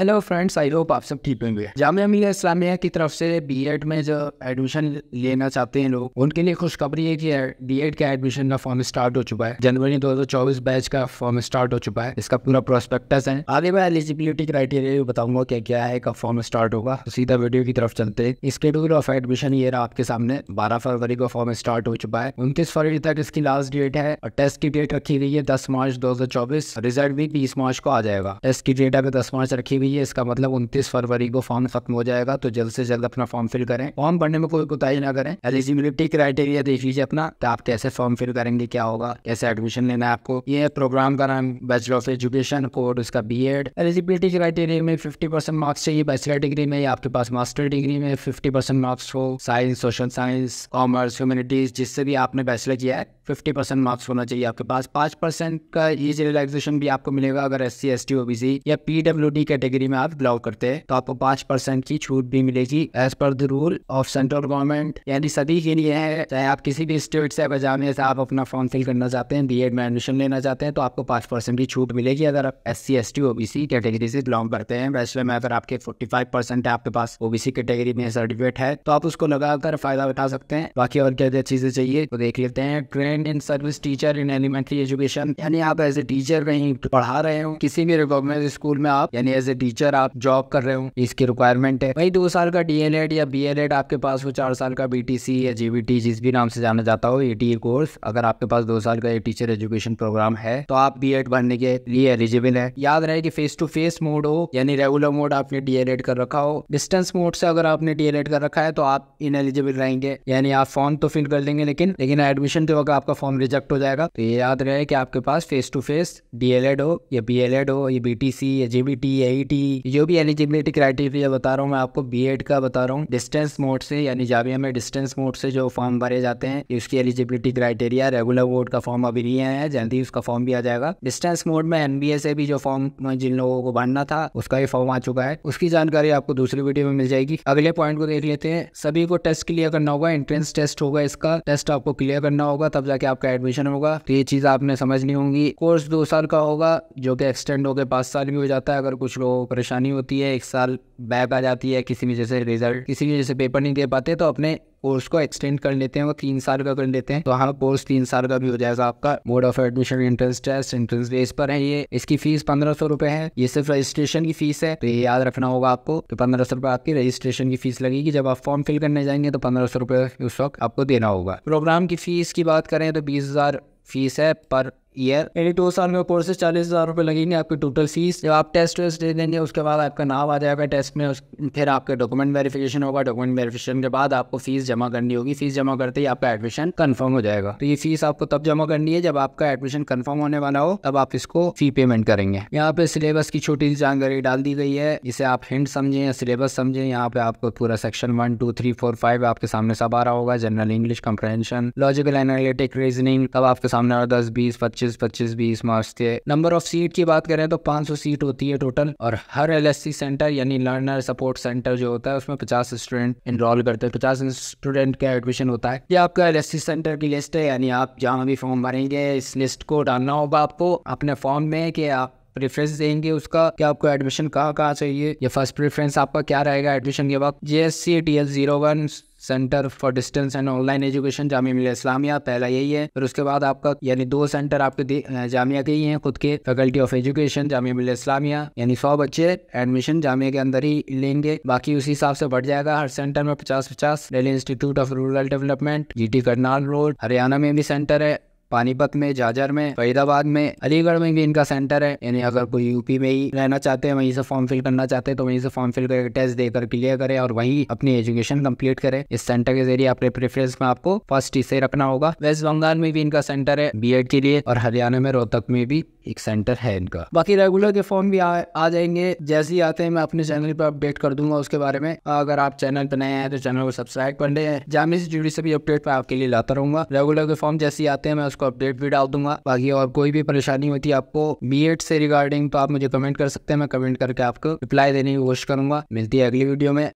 hello friends I hope आप सब ठीक होंगे जामिया मिलिया इस्लामिया की तरफ से बीएड में जो एडमिशन लेना चाहते हैं लोग उनके लिए खुशखबरी है कि बीएड का एडमिशन का फॉर्म स्टार्ट हो चुका है जनवरी 2024 बैच का फॉर्म स्टार्ट हो चुका है इसका पूरा प्रोस्पेक्टस है आगे मैं एलिजिबिलिटी क्राइटेरिया भी बताऊंगा क्या क्या है कब फॉर्म स्टार्ट होगा तो सीधा वीडियो की तरफ चलते हैं स्केड्यूल ऑफ एडमिशन ये रहा आपके सामने बारह फरवरी को फॉर्म स्टार्ट हो चुका है उनतीस फरवरी तक इसकी लास्ट डेट है और टेस्ट की डेट रखी गई है दस मार्च दो रिजल्ट भी बीस मार्च को आ जाएगा टेस्ट की डेट अगर दस मार्च रखी हुई नहीं है इसका मतलब उनतीस फरवरी को फॉर्म खत्म हो जाएगा तो जल्द से जल्द अपना फॉर्म फिल करें फॉर्म भरने में कोई कोताही ना करें एलिजिबिलिटी क्राइटेरिया देख लीजिए अपना तो आप कैसे फॉर्म फिल करेंगे क्या होगा कैसे एडमिशन लेना है आपको ये प्रोग्राम का नाम बैचलर ऑफ एजुकेशन कोर्ट उसका बी एलिजिबिलिटी क्राइटेरिया में फिफ्टी परसेंट मार्क्स चाहिए बैचलर डिग्री में या आपके पास मास्टर डिग्री में फिफ्टी परसेंट मार्क्स हो science social science commerce humanities जिससे भी आपने बैचलर किया है फिफ्टी परसेंट मार्क्स होना चाहिए आपके पास पांच परसेंट का ईज रिलैक्सेशन भी आपको मिलेगा अगर S C S T O B C या P W D category category में आप बिलोंग करते हैं तो आपको पांच परसेंट की छूट भी मिलेगी as per the rule of central government यानी सभी के लिए है चाहे आप किसी भी स्टेट से बजाने से आप अपना फॉर्म फिल करना चाहते हैं बी में एडमिशन लेना चाहते हैं तो आपको पांच परसेंट की छूट मिलेगी अगर आप S C S T OBC category से बिलोंग करते हैं वैसे में अगर आपके फोर्टी फाइव परसेंट है आपके पास ओबीसी कैटेगरी में सर्टिफिकेट है तो आप उसको लगाकर फायदा उठा सकते हैं बाकी और क्या क्या चीजें चाहिए तो देख लेते हैं trained in service teacher in elementary education यानी आप एज ए टीचर कहीं पढ़ा रहे हो किसी भी रिकॉग्नाइज स्कूल में आप यानी एज ए टीचर आप जॉब कर रहे हो इसकी रिक्वायरमेंट है वही दो साल का डीएलएड या बीएलएड आपके पास हो चार साल का बीटीसी या जीबीटी जिस भी नाम से जाना जाता हो एटीए कोर्स e अगर आपके पास दो साल का ये टीचर एजुकेशन प्रोग्राम है तो आप बी भरने के लिए एलिजिबल है याद रहे की फेस टू फेस मोड हो यानी रेगुलर मोड आपने डीएलएड कर रखा हो डिस्टेंस मोड से अगर आपने डीएलएड कर रखा है तो आप इन एलिजिबल रहेंगे यानी आप फॉर्म तो फिल कर देंगे लेकिन लेकिन एडमिशन के वक्त आपका फॉर्म रिजेक्ट हो जाएगा तो ये याद रहे कि आपके पास फेस टू फेस डीएलएड हो या बीएलएड हो या बीटीसी या जीबीटी या e एलिजिबिलिटी जो भी एलिजिबिलिटी क्राइटेरिया बता रहा हूँ मैं आपको बी का बता रहा हूँ डिस्टेंस मोड से यानी जामिया में डिस्टेंस मोड से जो फॉर्म भरे जाते हैं उसकी एलिजिबिलिटी क्राइटेरिया रेगुलर वोट का फॉर्म अभी नहीं आया है जल्दी उसका फॉर्म भी आ जाएगा डिस्टेंस मोड में एनबीए से भी जो फॉर्म जिन लोगों को भरना था उसका भी फॉर्म आ चुका है उसकी जानकारी आपको दूसरी वीडियो में मिल जाएगी अगले पॉइंट को देख लेते हैं सभी को टेस्ट क्लियर करना होगा एंट्रेंस टेस्ट होगा इसका टेस्ट आपको क्लियर करना होगा तब जाके आपका एडमिशन होगा तो ये चीज आपने समझनी होगी कोर्स दो साल का होगा जो कि एक्सटेंड होकर पांच साल भी हो जाता है अगर कुछ लोग परेशानी होती है एक साल बैक आ जाती है किसी वजह से रिजल्ट किसी वजह से पेपर नहीं दे पाते तो अपने कोर्स को एक्सटेंड कर लेते हैं वो तीन साल का कर लेते हैं तो हाँ कोर्स तीन साल का भी हो जाएगा आपका board of admission entrance test entrance base पर है ये इसकी फीस पंद्रह सौ रुपए है ये सिर्फ रजिस्ट्रेशन की फीस है तो ये याद रखना होगा आपको तो पंद्रह सौ रुपए आपकी रजिस्ट्रेशन की फीस लगेगी जब आप फॉर्म फिल करने जाएंगे तो पंद्रह सौ रुपए उस वक्त आपको देना होगा प्रोग्राम की फीस की बात करें तो बीस हजार फीस है पर ईयर यानी टू साल में कोर्सेज चालीस हज़ार रुपये लगेंगे आपकी टोटल फीस जब आप टेस्ट वेस्ट दे देंगे उसके बाद आपका नाम आ जाएगा टेस्ट में उस फिर आपका डॉक्यूमेंट वेरिफिकेशन होगा डॉक्यूमेंट वेरिफिकेशन के बाद आपको फीस जमा करनी होगी फीस जमा करते ही आपका एडमिशन कन्फर्म हो जाएगा तो ये फीस आपको तब जमा करनी है जब आपका एडमिशन कन्फर्म होने वाला हो तब आप इसको फी पेमेंट करेंगे यहाँ पे सिलेबस की छोटी सी जानकारी डाल दी गई है जिसे आप हिंट समझें या सिलेबस समझें यहाँ पे आपको पूरा section one two three four five आपके सामने सब आ रहा होगा general English comprehension logical analytic reasoning तब आपके सामने दस बीस पच्चीस पच्चीस पच्चीस बीस मार्च के नंबर ऑफ सीट की बात करें तो सौ सीट होती है टोटल और हर एल एस सी सेंटर यानी लर्नर सपोर्ट सेंटर जो होता है उसमें पचास स्टूडेंट इनरोल करते हैं पचास स्टूडेंट का एडमिशन होता है ये आपका एल एस सी सेंटर की लिस्ट है यानी आप जहाँ भी फॉर्म भरेंगे इस लिस्ट को डालना होगा आपको अपने फॉर्म में कि आप प्रेफरेंस देंगे उसका क्या आपको एडमिशन कहाँ कहाँ चाहिए या फर्स्ट प्रेफरेंस आपका क्या रहेगा एडमिशन के वक्त J S C T L zero one centre for distance and online education Jamia Millia Islamia पहला यही है फिर उसके बाद आपका यानी दो सेंटर आपके जामिया के ही हैं खुद के faculty of education Jamia Millia Islamia यानी सौ बच्चे एडमिशन जामिया के अंदर ही लेंगे बाकी उसी हिसाब से बढ़ जाएगा हर सेंटर में पचास पचास Delhi institute of rural development G T Karnal road Haryana में भी सेंटर है पानीपत में जाजर में फरीदाबाद में अलीगढ़ में भी इनका सेंटर है यानी अगर कोई यूपी में ही रहना चाहते हैं वहीं से फॉर्म फिल करना चाहते हैं तो वहीं से फॉर्म फिल करके टेस्ट देकर क्लियर करें और वहीं अपनी एजुकेशन कंप्लीट करें इस सेंटर के जरिए अपने प्रेफरेंस में आपको फर्स्ट इसे रखना होगा वेस्ट बंगाल में भी इनका सेंटर है बी के लिए और हरियाणा में रोहतक में भी एक सेंटर है इनका बाकी रेगुलर के फॉर्म भी आ, आ जाएंगे जैसे ही आते हैं मैं अपने चैनल पर अपडेट कर दूंगा उसके बारे में अगर आप चैनल पर नए हैं तो चैनल को सब्सक्राइब कर ले जामे से जुड़ी सभी अपडेट मैं आपके लिए लाता रहूंगा रेगुलर के फॉर्म जैसे ही आते हैं मैं उसको अपडेट भी डाल दूंगा बाकी और कोई भी परेशानी होती है आपको बी से रिगार्डिंग तो आप मुझे कमेंट कर सकते हैं मैं कमेंट करके आपको रिप्लाई देने की कोशिश करूंगा मिलती है अगली वीडियो में